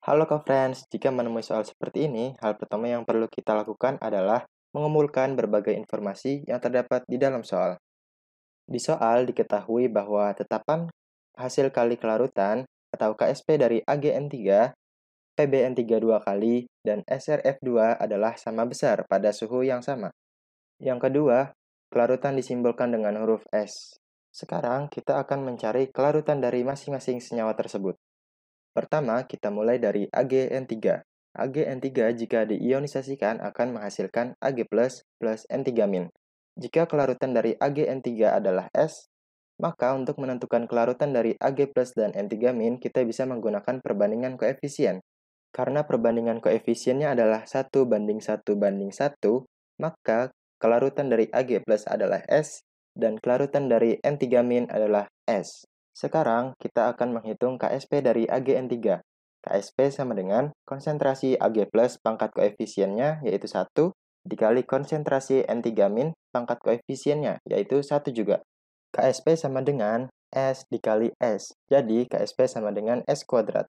Halo kau friends jika menemui soal seperti ini, hal pertama yang perlu kita lakukan adalah mengumpulkan berbagai informasi yang terdapat di dalam soal. Di soal diketahui bahwa tetapan hasil kali kelarutan atau KSP dari AGN3, PBN3 dua kali, dan SRF2 adalah sama besar pada suhu yang sama. Yang kedua, kelarutan disimbolkan dengan huruf S. Sekarang kita akan mencari kelarutan dari masing-masing senyawa tersebut. Pertama, kita mulai dari AgN3. AgN3 jika diionisasikan akan menghasilkan Ag+, plus N3-. Jika kelarutan dari AgN3 adalah S, maka untuk menentukan kelarutan dari Ag+ dan N3- kita bisa menggunakan perbandingan koefisien. Karena perbandingan koefisiennya adalah 1 banding 1 banding 1, maka kelarutan dari Ag+ adalah S dan kelarutan dari N3- adalah S. Sekarang, kita akan menghitung KSP dari AGN3. KSP sama dengan konsentrasi Ag plus pangkat koefisiennya yaitu 1 dikali konsentrasi N3 min pangkat koefisiennya yaitu 1 juga. KSP sama dengan S dikali S. Jadi KSP sama dengan S kuadrat.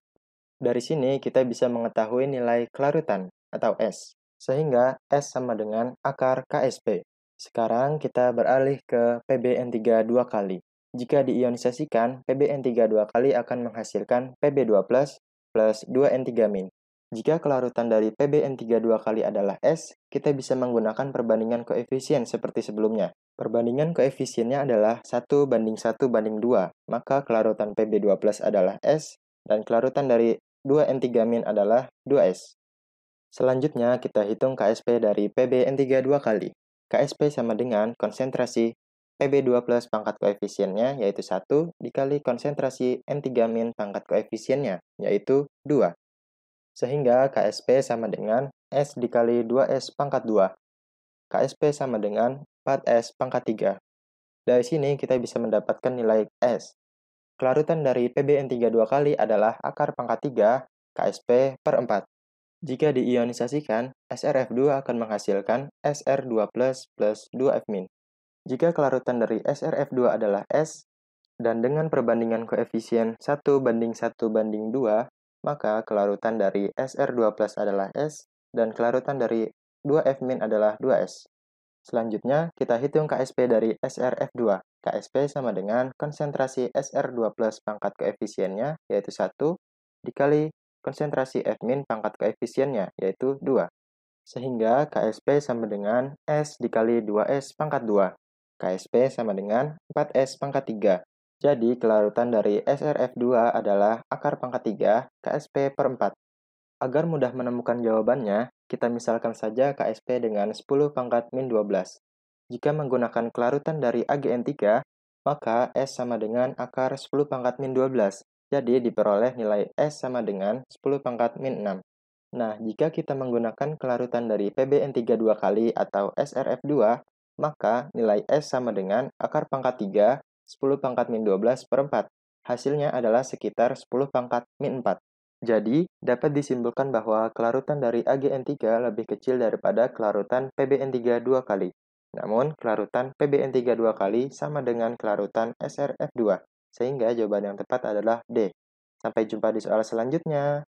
Dari sini kita bisa mengetahui nilai kelarutan atau S. Sehingga S sama dengan akar KSP. Sekarang kita beralih ke PBN3 dua kali. Jika diionisasikan, PbN32 kali akan menghasilkan Pb2+, plus 2N3-. Jika kelarutan dari PbN32 kali adalah S, kita bisa menggunakan perbandingan koefisien seperti sebelumnya. Perbandingan koefisiennya adalah 1 banding 1 banding 2, maka kelarutan Pb2 plus adalah S, dan kelarutan dari 2N3- adalah 2S. Selanjutnya, kita hitung KSP dari PbN32 kali. KSP sama dengan konsentrasi pb plus pangkat koefisiennya yaitu 1 dikali konsentrasi N3 min pangkat koefisiennya yaitu 2. Sehingga KSP sama dengan S dikali 2S pangkat 2. KSP sama dengan 4S pangkat 3. Dari sini kita bisa mendapatkan nilai S. Kelarutan dari PBN3 dua kali adalah akar pangkat 3 KSP per 4. Jika diionisasikan, SRF2 akan menghasilkan SR2++ plus 2F-. Jika kelarutan dari SRF2 adalah S, dan dengan perbandingan koefisien 1 banding 1 banding 2, maka kelarutan dari SR2 plus adalah S, dan kelarutan dari 2F min adalah 2S. Selanjutnya, kita hitung KSP dari SRF2. KSP sama dengan konsentrasi SR2 plus pangkat koefisiennya, yaitu 1, dikali konsentrasi F min pangkat koefisiennya, yaitu 2. Sehingga KSP sama dengan S dikali 2S pangkat 2. KSP sama dengan 4S pangkat 3. Jadi, kelarutan dari SRF2 adalah akar pangkat 3, KSP per 4. Agar mudah menemukan jawabannya, kita misalkan saja KSP dengan 10 pangkat min 12. Jika menggunakan kelarutan dari AGN3, maka S sama dengan akar 10 pangkat min 12. Jadi, diperoleh nilai S sama dengan 10 pangkat min 6. Nah, jika kita menggunakan kelarutan dari PBN3 dua kali atau SRF2, maka nilai S sama dengan akar pangkat 3, 10 pangkat min 12 per 4. Hasilnya adalah sekitar 10 pangkat min 4. Jadi, dapat disimpulkan bahwa kelarutan dari AgN3 lebih kecil daripada kelarutan PBN3 dua kali. Namun, kelarutan PBN3 dua kali sama dengan kelarutan SRF2, sehingga jawaban yang tepat adalah D. Sampai jumpa di soal selanjutnya.